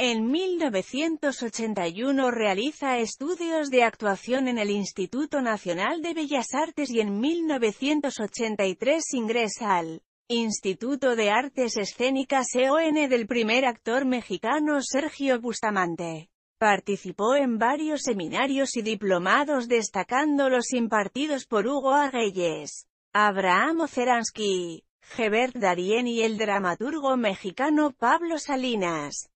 En 1981 realiza estudios de actuación en el Instituto Nacional de Bellas Artes y en 1983 ingresa al Instituto de Artes Escénicas EON del primer actor mexicano Sergio Bustamante. Participó en varios seminarios y diplomados destacando los impartidos por Hugo Argüelles, Abraham Oceransky, Gebert Darien y el dramaturgo mexicano Pablo Salinas.